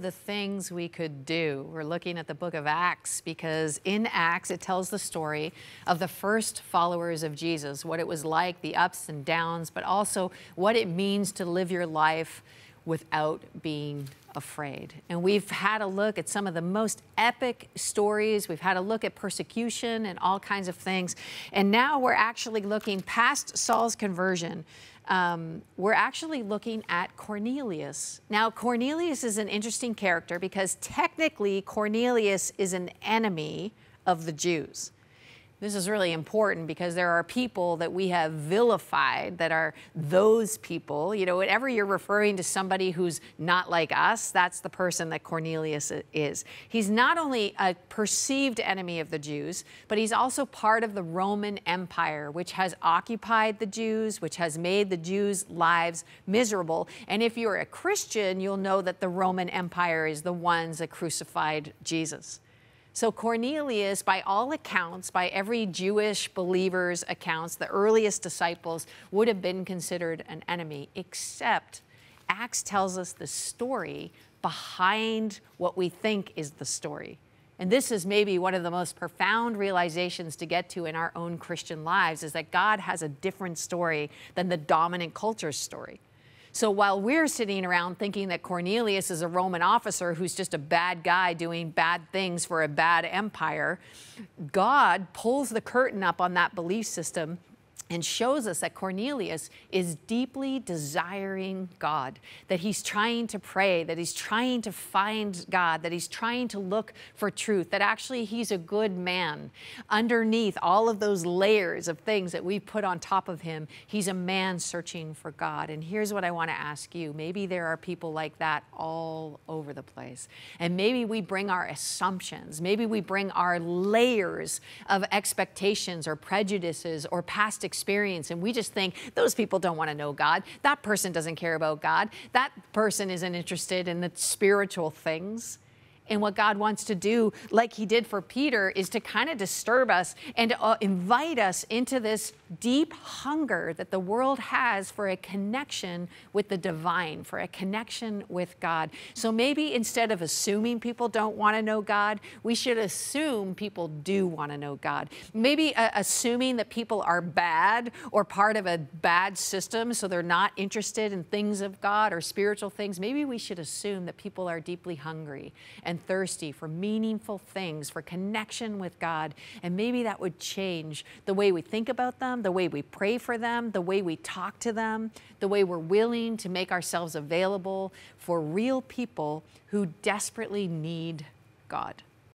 the things we could do. We're looking at the book of Acts because in Acts it tells the story of the first followers of Jesus, what it was like, the ups and downs, but also what it means to live your life without being afraid. And we've had a look at some of the most epic stories. We've had a look at persecution and all kinds of things. And now we're actually looking past Saul's conversion. Um, we're actually looking at Cornelius. Now, Cornelius is an interesting character because technically Cornelius is an enemy of the Jews. This is really important because there are people that we have vilified that are those people. You know, whenever you're referring to somebody who's not like us, that's the person that Cornelius is. He's not only a perceived enemy of the Jews, but he's also part of the Roman Empire, which has occupied the Jews, which has made the Jews' lives miserable. And if you're a Christian, you'll know that the Roman Empire is the ones that crucified Jesus. So Cornelius, by all accounts, by every Jewish believer's accounts, the earliest disciples would have been considered an enemy, except Acts tells us the story behind what we think is the story. And this is maybe one of the most profound realizations to get to in our own Christian lives is that God has a different story than the dominant culture's story. So while we're sitting around thinking that Cornelius is a Roman officer who's just a bad guy doing bad things for a bad empire, God pulls the curtain up on that belief system and shows us that Cornelius is deeply desiring God, that he's trying to pray, that he's trying to find God, that he's trying to look for truth, that actually he's a good man. Underneath all of those layers of things that we put on top of him, he's a man searching for God. And here's what I want to ask you. Maybe there are people like that all over the place. And maybe we bring our assumptions, maybe we bring our layers of expectations or prejudices or past experiences experience. And we just think those people don't want to know God. That person doesn't care about God. That person isn't interested in the spiritual things. And what God wants to do, like he did for Peter, is to kind of disturb us and to, uh, invite us into this deep hunger that the world has for a connection with the divine, for a connection with God. So maybe instead of assuming people don't want to know God, we should assume people do want to know God. Maybe uh, assuming that people are bad or part of a bad system, so they're not interested in things of God or spiritual things, maybe we should assume that people are deeply hungry and thirsty for meaningful things, for connection with God. And maybe that would change the way we think about them, the way we pray for them, the way we talk to them, the way we're willing to make ourselves available for real people who desperately need God.